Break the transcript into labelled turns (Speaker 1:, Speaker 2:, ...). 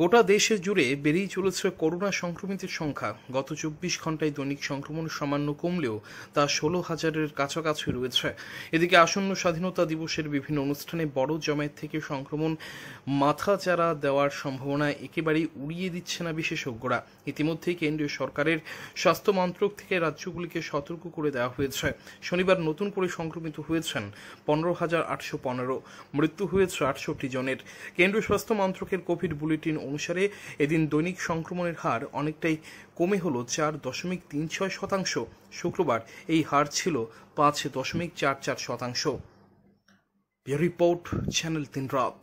Speaker 1: গোটা দেশে জুড়ে বেড়েই চলেছে করোনা সংক্রমিতের সংখ্যা গত চব্বিশ ঘন্টায় দৈনিক সংক্রমণ সামান্য কমলেও তা ষোলো হাজারের কাছাকাছি রয়েছে এদিকে আসন্ন স্বাধীনতা দিবসের বিভিন্ন অনুষ্ঠানে বড় জমায়েত থেকে সংক্রমণ চারা দেওয়ার সম্ভাবনা একেবারেই উড়িয়ে দিচ্ছে না বিশেষজ্ঞরা ইতিমধ্যেই কেন্দ্রীয় সরকারের স্বাস্থ্য মন্ত্রক থেকে রাজ্যগুলিকে সতর্ক করে দেওয়া হয়েছে শনিবার নতুন করে সংক্রমিত হয়েছেন পনেরো হাজার আটশো পনেরো মৃত্যু হয়েছে আটষট্টি জনের কেন্দ্রীয় স্বাস্থ্য মন্ত্রকের কোভিড বুলেটিন অনুসারে এদিন দৈনিক সংক্রমণের হার অনেকটাই কমে হলো চার দশমিক তিন ছয় শতাংশ শুক্রবার এই হার ছিল পাঁচ দশমিক চার চার শতাংশ রিপোর্ট চ্যানেল তিন রাত